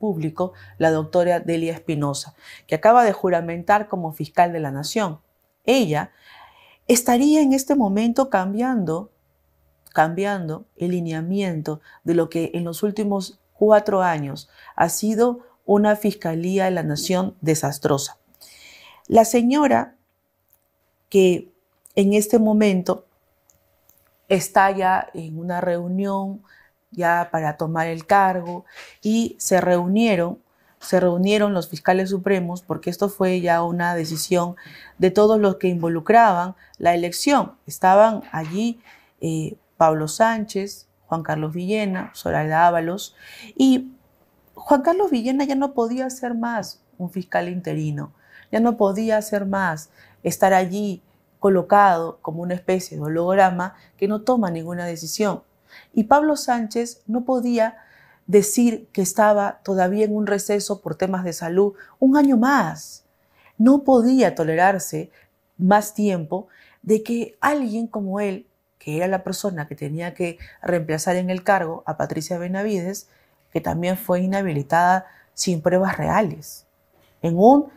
Público, la doctora Delia Espinosa, que acaba de juramentar como fiscal de la Nación. Ella estaría en este momento cambiando, cambiando el lineamiento de lo que en los últimos cuatro años ha sido una fiscalía de la Nación desastrosa. La señora que en este momento está ya en una reunión ya para tomar el cargo y se reunieron, se reunieron los fiscales supremos porque esto fue ya una decisión de todos los que involucraban la elección. Estaban allí eh, Pablo Sánchez, Juan Carlos Villena, Soraya Ábalos y Juan Carlos Villena ya no podía ser más un fiscal interino, ya no podía ser más estar allí colocado como una especie de holograma que no toma ninguna decisión. Y Pablo Sánchez no podía decir que estaba todavía en un receso por temas de salud un año más. No podía tolerarse más tiempo de que alguien como él, que era la persona que tenía que reemplazar en el cargo a Patricia Benavides, que también fue inhabilitada sin pruebas reales, en un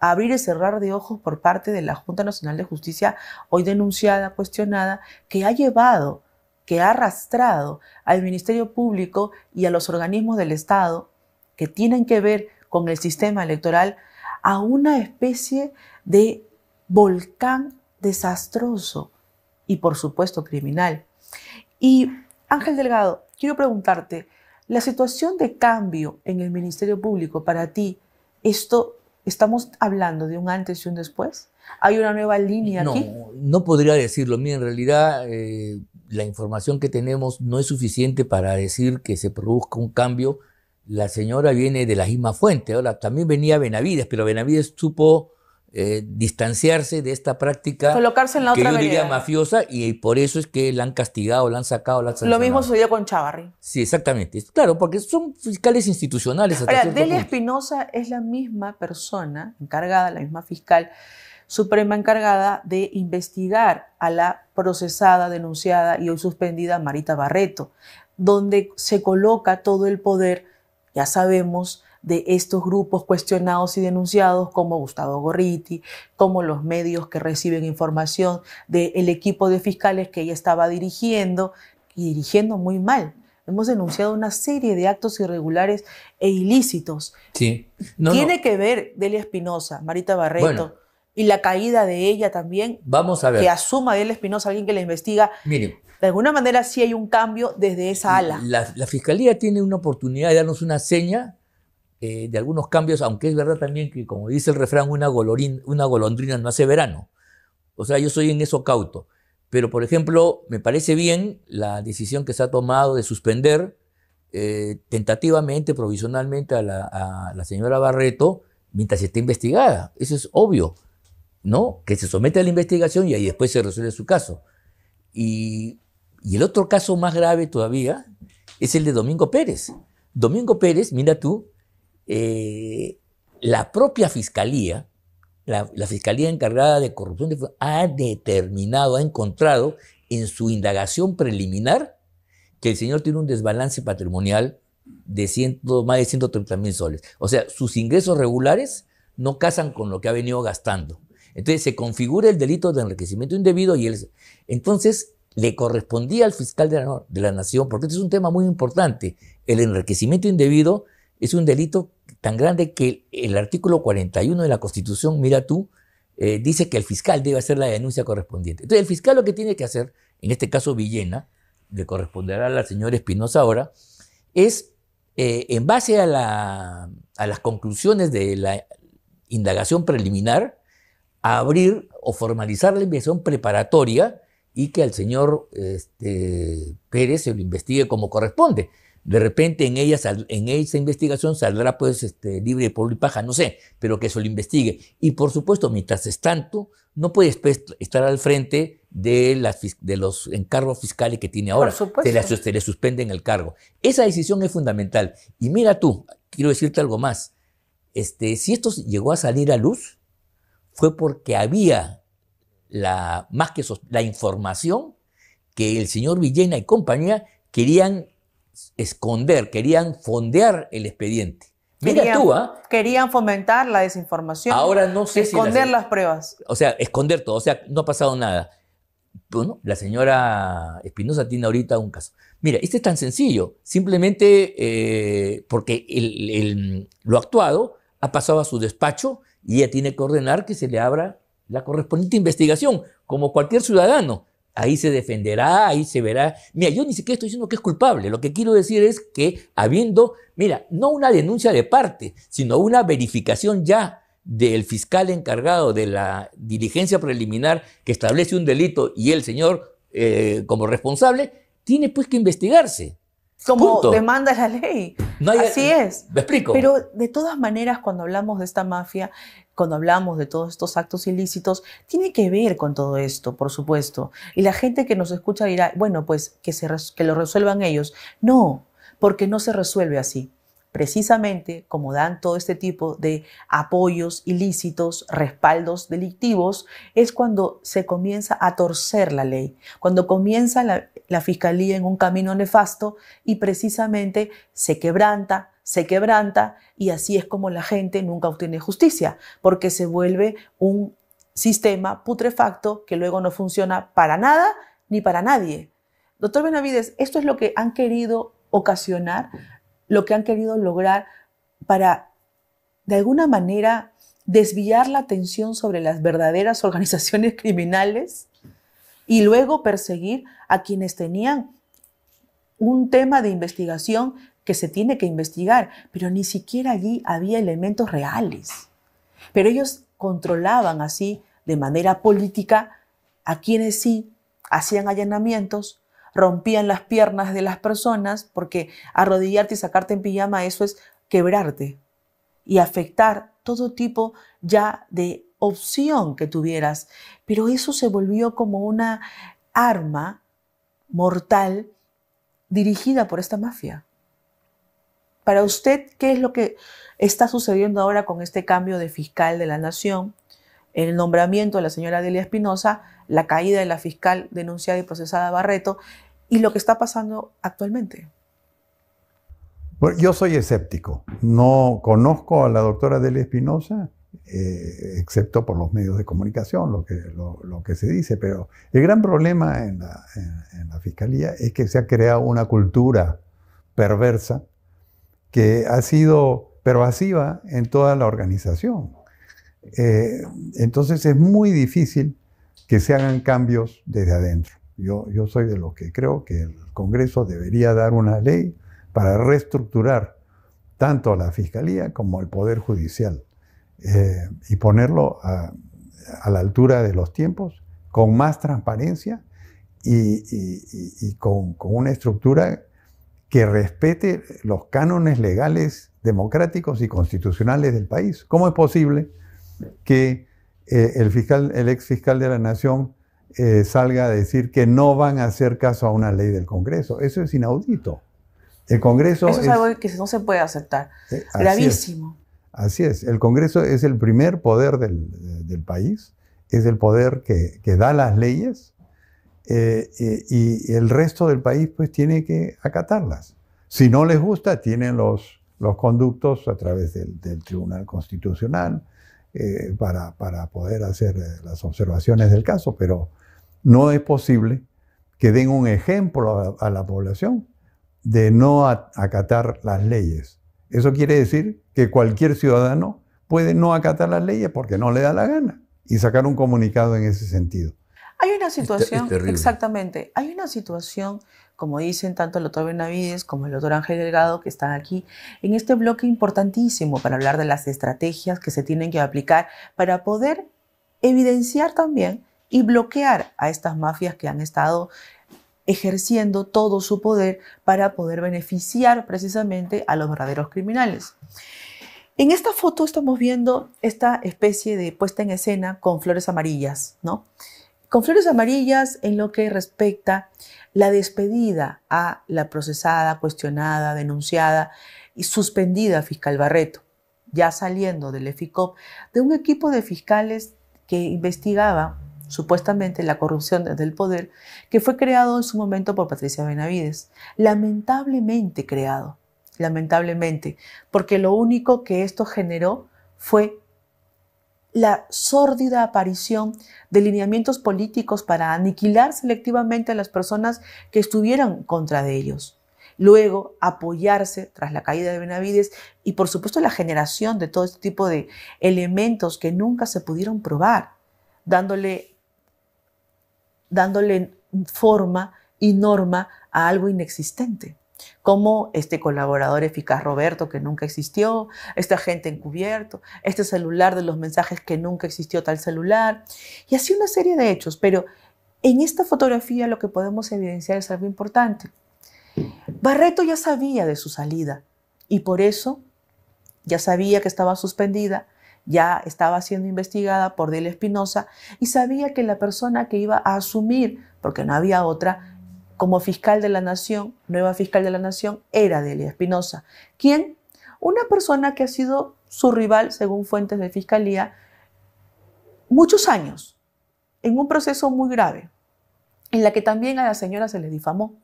abrir y cerrar de ojos por parte de la Junta Nacional de Justicia, hoy denunciada, cuestionada, que ha llevado que ha arrastrado al Ministerio Público y a los organismos del Estado que tienen que ver con el sistema electoral a una especie de volcán desastroso y por supuesto criminal. Y Ángel Delgado, quiero preguntarte, la situación de cambio en el Ministerio Público para ti, esto estamos hablando de un antes y un después. Hay una nueva línea no, aquí. No podría decirlo. Mira, en realidad eh, la información que tenemos no es suficiente para decir que se produzca un cambio. La señora viene de la misma fuente. Ahora, también venía Benavides, pero Benavides supo eh, distanciarse de esta práctica Colocarse en la otra yo mafiosa y, por eso es que la han castigado, la han sacado, la Lo mismo sucedió con Chavarri. Sí, exactamente. Claro, porque son fiscales institucionales. Ahora, Delia Espinosa es la misma persona encargada, la misma fiscal Suprema encargada de investigar a la procesada, denunciada y hoy suspendida Marita Barreto, donde se coloca todo el poder, ya sabemos, de estos grupos cuestionados y denunciados como Gustavo Gorriti, como los medios que reciben información del equipo de fiscales que ella estaba dirigiendo y dirigiendo muy mal. Hemos denunciado una serie de actos irregulares e ilícitos. Sí. Tiene que ver Delia Espinosa, Marita Barreto y la caída de ella también. Vamos a ver. Que asuma él Espinosa, alguien que la investiga. De alguna manera sí hay un cambio desde esa ala. La, Fiscalía tiene una oportunidad de darnos una seña eh, de algunos cambios, aunque es verdad también que, como dice el refrán, una, golondrina no hace verano. O sea, yo soy en eso cauto. Pero, por ejemplo, me parece bien la decisión que se ha tomado de suspender eh, tentativamente, provisionalmente a la, a la señora Barreto mientras está investigada. Eso es obvio. ¿no? Que se somete a la investigación y ahí después se resuelve su caso. Y, el otro caso más grave todavía es el de Domingo Pérez. Domingo Pérez, mira tú, eh, la propia fiscalía, la, fiscalía encargada de corrupción ha determinado, ha encontrado en su indagación preliminar que el señor tiene un desbalance patrimonial de más de 130 mil soles. O sea, sus ingresos regulares no casan con lo que ha venido gastando. Entonces se configura el delito de enriquecimiento indebido y él, entonces le correspondía al fiscal de la, de la nación, porque este es un tema muy importante, el enriquecimiento indebido es un delito tan grande que el, artículo 41 de la Constitución, mira tú, eh, dice que el fiscal debe hacer la denuncia correspondiente. Entonces el fiscal lo que tiene que hacer, en este caso Villena, le corresponderá a la señora Espinosa ahora, es eh, en base a, a las conclusiones de la indagación preliminar, a abrir o formalizar la investigación preparatoria y que al señor este, Pérez se lo investigue como corresponde. De repente en ella en esa investigación saldrá pues este, libre de polvo y paja, no sé, pero que se lo investigue. Y por supuesto, mientras es tanto, no puede estar al frente de, los encargos fiscales que tiene ahora. Por Se le, se le suspenden el cargo. Esa decisión es fundamental. Y mira tú, quiero decirte algo más. Este, si esto llegó a salir a luz, fue porque había la, más que la información que el señor Villena y compañía querían esconder, querían fondear el expediente. Mira querían, tú, ¿ah? Querían fomentar la desinformación. Ahora no sé esconder las, pruebas. O sea, esconder todo. O sea, no ha pasado nada. Bueno, la señora Espinosa tiene ahorita un caso. Mira, este es tan sencillo. Simplemente eh, porque lo actuado ha pasado a su despacho y ella tiene que ordenar que se le abra la correspondiente investigación, como cualquier ciudadano. Ahí se defenderá, ahí se verá. Mira, yo ni siquiera estoy diciendo que es culpable. Lo que quiero decir es que habiendo, mira, no una denuncia de parte, sino una verificación ya del fiscal encargado de la diligencia preliminar que establece un delito y el señor eh, como responsable, tiene pues que investigarse. Como demanda la ley. Así es. Me explico. Pero de todas maneras, cuando hablamos de esta mafia, cuando hablamos de todos estos actos ilícitos, tiene que ver con todo esto, por supuesto. Y la gente que nos escucha dirá, bueno, pues que, se que lo resuelvan ellos. No, porque no se resuelve así precisamente como dan todo este tipo de apoyos ilícitos, respaldos delictivos, es cuando se comienza a torcer la ley, cuando comienza la, la fiscalía en un camino nefasto y precisamente se quebranta, se quebranta y así es como la gente nunca obtiene justicia, porque se vuelve un sistema putrefacto que luego no funciona para nada ni para nadie. Doctor Benavides, esto es lo que han querido ocasionar, lo que han querido lograr para, de alguna manera, desviar la atención sobre las verdaderas organizaciones criminales? y luego perseguir a quienes tenían un tema de investigación que se tiene que investigar, pero ni siquiera allí había elementos reales. Pero ellos controlaban así, de manera política, a quienes sí hacían allanamientos, rompían las piernas de las personas, porque arrodillarte y sacarte en pijama, eso es quebrarte y afectar todo tipo ya de opción que tuvieras, pero eso se volvió como una arma mortal dirigida por esta mafia. Para usted, ¿qué es lo que está sucediendo ahora con este cambio de fiscal de la nación? El nombramiento de la señora Delia Espinosa, la caída de la fiscal denunciada y procesada Barreto y lo que está pasando actualmente. yo soy escéptico. No conozco a la doctora Delia Espinosa. Eh, excepto por los medios de comunicación, lo que, se dice. Pero el gran problema en la, Fiscalía es que se ha creado una cultura perversa que ha sido pervasiva en toda la organización. Eh, entonces es muy difícil que se hagan cambios desde adentro. Yo, yo soy de los que creo que el Congreso debería dar una ley para reestructurar tanto la Fiscalía como el Poder Judicial. Eh, y ponerlo a, la altura de los tiempos, con más transparencia y, con, una estructura que respete los cánones legales, democráticos y constitucionales del país. ¿Cómo es posible que eh, el, fiscal, el ex fiscal de la Nación eh, salga a decir que no van a hacer caso a una ley del Congreso. Eso es inaudito. El Congreso. Eso es, algo que no se puede aceptar. Gravísimo. Así es, el Congreso es el primer poder del, país, es el poder que, da las leyes eh, eh, y, el resto del país pues tiene que acatarlas. Si no les gusta, tienen los, conductos a través del, Tribunal Constitucional eh, para, poder hacer las observaciones del caso, pero no es posible que den un ejemplo a la población de no acatar las leyes. Eso quiere decir que cualquier ciudadano puede no acatar las leyes porque no le da la gana y sacar un comunicado en ese sentido. Hay una situación, exactamente, hay una situación, como dicen tanto el doctor Benavides como el doctor Ángel Delgado, que están aquí, en este bloque importantísimo para hablar de las estrategias que se tienen que aplicar para poder evidenciar también y bloquear a estas mafias que han estado ejerciendo todo su poder para poder beneficiar precisamente a los verdaderos criminales. En esta foto estamos viendo esta especie de puesta en escena con flores amarillas, ¿no? Con flores amarillas en lo que respecta la despedida a la procesada, cuestionada, denunciada y suspendida fiscal Barreto, ya saliendo del EFICOP, de un equipo de fiscales que investigaba supuestamente la corrupción del poder, que fue creado en su momento por Patricia Benavides. Lamentablemente creado, lamentablemente, porque lo único que esto generó fue la sórdida aparición de lineamientos políticos para aniquilar selectivamente a las personas que estuvieran contra de ellos. Luego, apoyarse tras la caída de Benavides y, por supuesto, la generación de todo este tipo de elementos que nunca se pudieron probar, dándole dándole forma y norma a algo inexistente como este colaborador eficaz Roberto que nunca existió, este agente encubierto, este celular de los mensajes que nunca existió tal celular, y así una serie de hechos. Pero en esta fotografía lo que podemos evidenciar es algo importante. Barreto ya sabía de su salida y por eso ya sabía que estaba suspendida ya estaba siendo investigada por Delia Espinosa y sabía que la persona que iba a asumir, porque no había otra, como fiscal de la nación, nueva fiscal de la nación, era Delia Espinosa, ¿Quién? una persona que ha sido su rival, según fuentes de fiscalía, muchos años, en un proceso muy grave, en la que también a la señora se le difamó.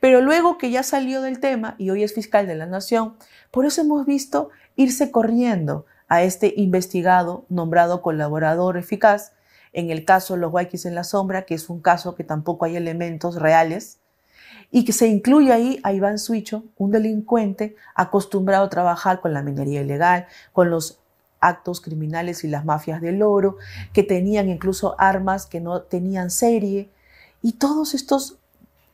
Pero luego que ya salió del tema y hoy es fiscal de la nación, por eso hemos visto irse corriendo a este investigado nombrado colaborador eficaz, en el caso los Waikis en la sombra, que es un caso que tampoco hay elementos reales, y que se incluye ahí a Iván Suicho, un delincuente acostumbrado a trabajar con la minería ilegal, con los actos criminales y las mafias del oro, que tenían incluso armas que no tenían serie, y todos estos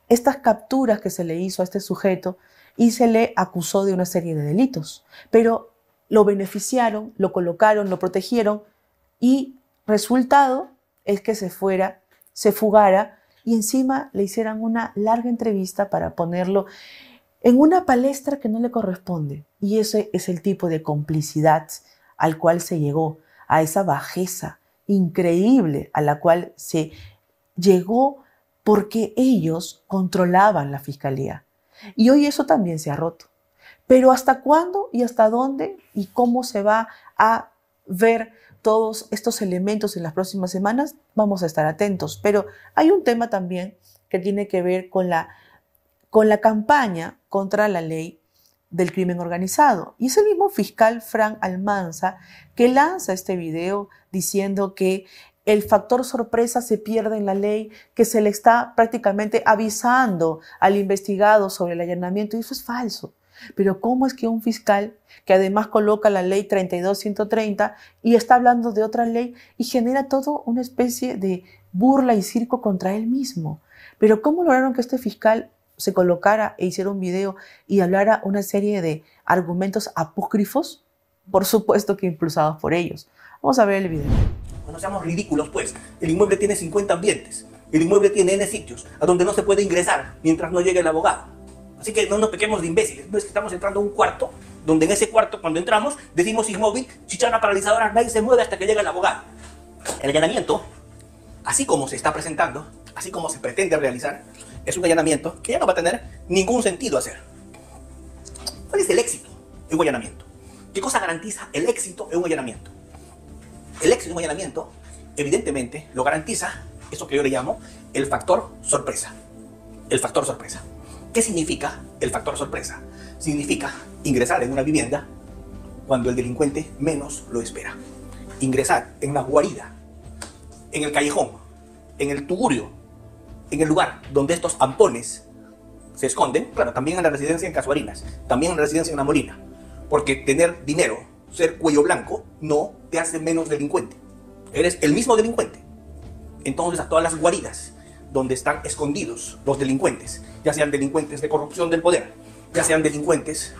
estas capturas que se le hizo a este sujeto y se le acusó de una serie de delitos. Pero lo beneficiaron, lo colocaron, lo protegieron y resultado es que se fuera, se fugara y encima le hicieran una larga entrevista para ponerlo en una palestra que no le corresponde. Y ese es el tipo de complicidad al cual se llegó, a esa bajeza increíble a la cual se llegó porque ellos controlaban la fiscalía. Y hoy eso también se ha roto. Pero ¿hasta cuándo y hasta dónde y cómo se va a ver todos estos elementos en las próximas semanas? Vamos a estar atentos. Pero hay un tema también que tiene que ver con la, con la campaña contra la ley del crimen organizado. Y es el mismo fiscal Frank Almanza que lanza este video diciendo que el factor sorpresa se pierde en la ley, que se le está prácticamente avisando al investigado sobre el allanamiento, y eso es falso. Pero ¿cómo es que un fiscal que además coloca la ley 32130 y está hablando de otra ley y genera todo una especie de burla y circo contra él mismo? Pero ¿cómo lograron que este fiscal se colocara e hiciera un video y hablara una serie de argumentos apócrifos? Por supuesto que impulsados por ellos. Vamos a ver el video. No seamos ridículos, pues. El inmueble tiene 50 ambientes. El inmueble tiene N sitios a donde no se puede ingresar mientras no llegue el abogado. Así que no nos pequemos de imbéciles. No es que estamos entrando a un cuarto donde en ese cuarto, cuando entramos, decimos inmóvil, chichana paralizadora, nadie se mueve hasta que llega el abogado. El allanamiento, así como se está presentando, así como se pretende realizar, es un allanamiento que ya no va a tener ningún sentido hacer. ¿Cuál es el éxito de un allanamiento? ¿Qué cosa garantiza el éxito de un allanamiento? El éxito de un allanamiento, evidentemente, lo garantiza eso que yo le llamo el factor sorpresa. El factor sorpresa. ¿Qué significa el factor sorpresa? Significa ingresar en una vivienda cuando el delincuente menos lo espera. Ingresar en una guarida, en el callejón, en el tugurio, en el lugar donde estos ampones se esconden, claro, también en la residencia en Casuarinas, también en la residencia en La Molina, porque tener dinero, ser cuello blanco, no te hace menos delincuente. Eres el mismo delincuente. Entonces a todas las guaridas, donde están escondidos los delincuentes, ya sean delincuentes de corrupción del poder, ya sean delincuentes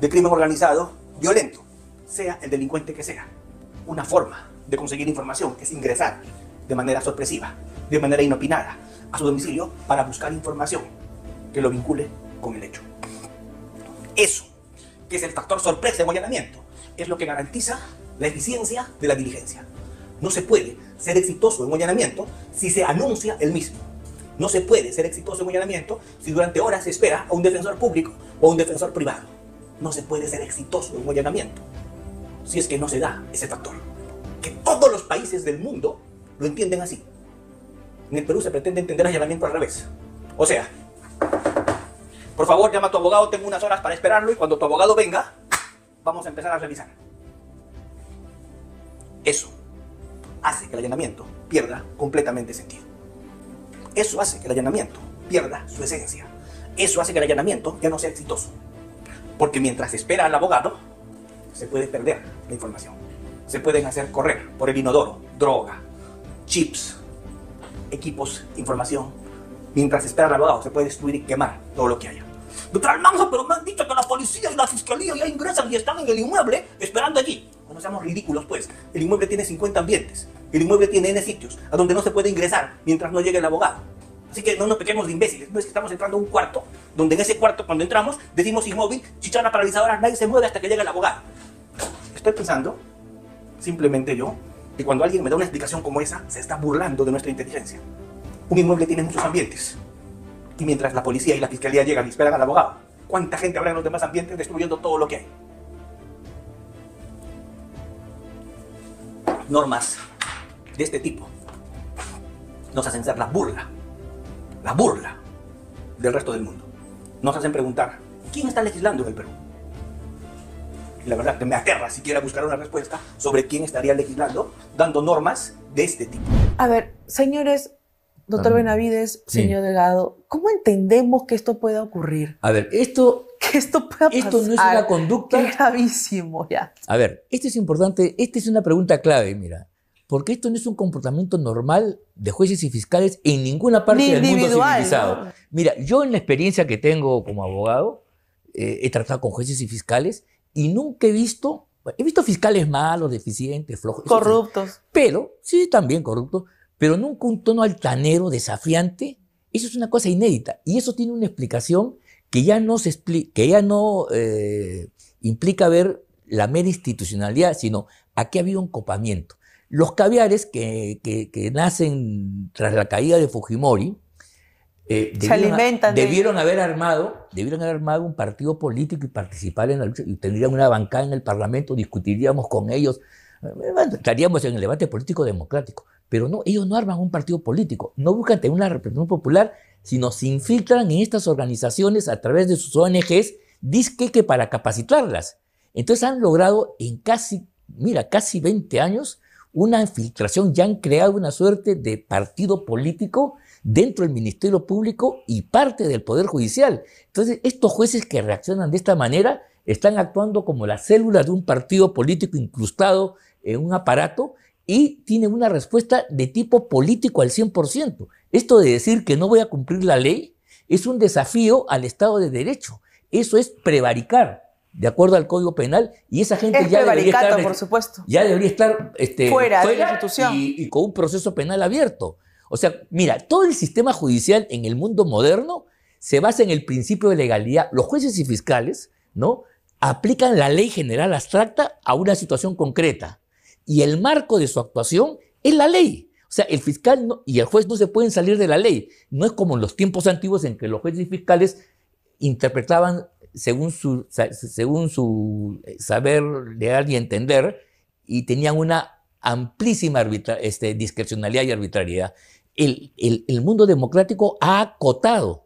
de crimen organizado, violento, sea el delincuente que sea. Una forma de conseguir información es ingresar de manera sorpresiva, de manera inopinada, a su domicilio para buscar información que lo vincule con el hecho. Eso, que es el factor sorpresa de allanamiento, es lo que garantiza la eficiencia de la diligencia. No se puede ser exitoso en un allanamiento si se anuncia el mismo. No se puede ser exitoso en un allanamiento si durante horas se espera a un defensor público o a un defensor privado. No se puede ser exitoso en un allanamiento si es que no se da ese factor. Que todos los países del mundo lo entienden así. En el Perú se pretende entender allanamiento al revés. O sea, por favor, llama a tu abogado, tengo unas horas para esperarlo y cuando tu abogado venga, vamos a empezar a revisar. Eso hace que el allanamiento pierda completamente sentido. Eso hace que el allanamiento pierda su esencia. Eso hace que el allanamiento ya no sea exitoso. Porque mientras espera al abogado, se puede perder la información. Se pueden hacer correr por el inodoro, droga, chips, equipos, información. Mientras espera al abogado, se puede destruir y quemar todo lo que haya. Doctor Almanza, pero me han dicho que la policía y la fiscalía ya ingresan y están en el inmueble esperando allí no seamos ridículos pues. El inmueble tiene 50 ambientes, el inmueble tiene N sitios, a donde no se puede ingresar mientras no llegue el abogado. Así que no nos pequemos de imbéciles, no es que estamos entrando a un cuarto, donde en ese cuarto cuando entramos decimos inmóvil, chichana paralizadora, nadie se mueve hasta que llegue el abogado. Estoy pensando, simplemente yo, que cuando alguien me da una explicación como esa, se está burlando de nuestra inteligencia. Un inmueble tiene muchos ambientes. Y mientras la policía y la fiscalía llegan y esperan al abogado, ¿cuánta gente habrá en los demás ambientes destruyendo todo lo que hay? normas de este tipo nos hacen ser la burla, la burla del resto del mundo. Nos hacen preguntar, ¿quién está legislando en el Perú? Y la verdad que me aterra siquiera buscar una respuesta sobre quién estaría legislando dando normas de este tipo. A ver, señores, doctor Benavides, señor Delgado, ¿cómo entendemos que esto pueda ocurrir? A ver, esto esto no es una conducta. Gravísimo, ya. A ver, esto es importante, esta es una pregunta clave, mira. Porque esto no es un comportamiento normal de jueces y fiscales en ninguna parte del mundo civilizado. Mira, yo en la experiencia que tengo como abogado, eh, he tratado con jueces y fiscales y nunca he visto, he visto fiscales malos, deficientes, flojos. Corruptos. pero, sí, también corruptos, pero nunca un tono altanero, desafiante. Eso es una cosa inédita y eso tiene una explicación que ya no, eh, implica ver la mera institucionalidad, sino aquí ha habido un copamiento. Los caviares que, nacen tras la caída de Fujimori eh, debieron, haber armado, debieron haber armado un partido político y participar en la lucha y tendrían una bancada en el Parlamento, discutiríamos con ellos estaríamos en el debate político democrático. Pero no, ellos no arman un partido político, no buscan tener una represión popular, sino se infiltran en estas organizaciones a través de sus ONGs, disque que para capacitarlas. Entonces han logrado en casi, mira, casi 20 años una infiltración, ya han creado una suerte de partido político dentro del Ministerio Público y parte del Poder Judicial. Entonces, estos jueces que reaccionan de esta manera están actuando como las células de un partido político incrustado en un aparato y tiene una respuesta de tipo político al 100%. Esto de decir que no voy a cumplir la ley es un desafío al Estado de Derecho. Eso es prevaricar, de acuerdo al Código Penal, y esa gente ya, debería estar, por supuesto. ya debería estar este, fuera, de la institución. Y, con un proceso penal abierto. O sea, mira, todo el sistema judicial en el mundo moderno se basa en el principio de legalidad. Los jueces y fiscales, ¿no? Aplican la ley general abstracta a una situación concreta y el marco de su actuación es la ley. O sea, el fiscal y el juez no se pueden salir de la ley. No es como en los tiempos antiguos en que los jueces y fiscales interpretaban según su, según su eh, saber leer y entender y tenían una amplísima este, discrecionalidad y arbitrariedad. el mundo democrático ha acotado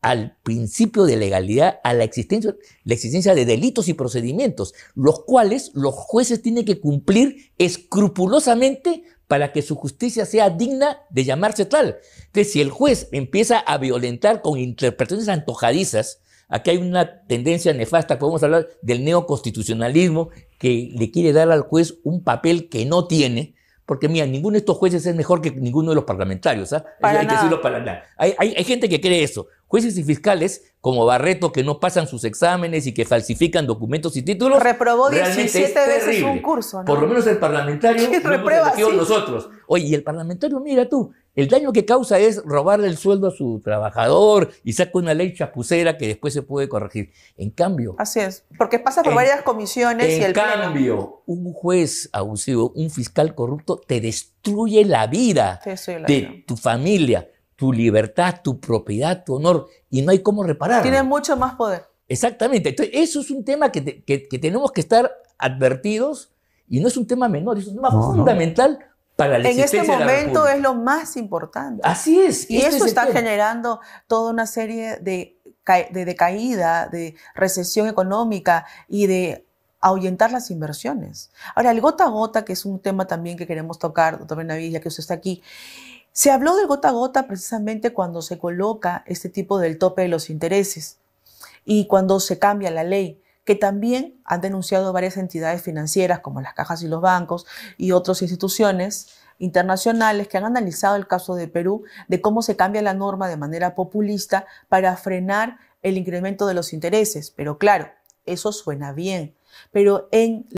al principio de legalidad, a la existencia, la existencia de delitos y procedimientos, los cuales los jueces tienen que cumplir escrupulosamente para que su justicia sea digna de llamarse tal. Entonces, si el juez empieza a violentar con interpretaciones antojadizas, aquí hay una tendencia nefasta, podemos hablar del neoconstitucionalismo, que le quiere dar al juez un papel que no tiene, porque mira, ninguno de estos jueces es mejor que ninguno de los parlamentarios, ¿ah? decirlo para hay, gente que cree eso. Jueces y fiscales como Barreto que no pasan sus exámenes y que falsifican documentos y títulos. Reprobó 17 veces un curso. Por lo menos el parlamentario lo reprueba, sí. nosotros. Oye, y el parlamentario, mira tú, el daño que causa es robarle el sueldo a su trabajador y saca una ley chapucera que después se puede corregir. En cambio. Así es, porque pasa por varias comisiones y el. En cambio, un juez abusivo, un fiscal corrupto, te destruye la vida, de tu familia tu libertad, tu propiedad, tu honor, y no hay cómo repararlo. Tiene mucho más poder. Exactamente. Entonces, eso es un tema que, tenemos que estar advertidos y no es un tema menor, es un tema fundamental para la En este momento es lo más importante. Así es. Y, este eso está generando toda una serie de, de, de caída, de recesión económica y de ahuyentar las inversiones. Ahora, el gota a gota, que es un tema también que queremos tocar, doctor Benavides, ya que usted está aquí, se habló del gota a gota precisamente cuando se coloca este tipo del tope de los intereses y cuando se cambia la ley, que también han denunciado varias entidades financieras como las cajas y los bancos y otras instituciones internacionales que han analizado el caso de Perú, de cómo se cambia la norma de manera populista para frenar el incremento de los intereses. Pero claro, eso suena bien, pero en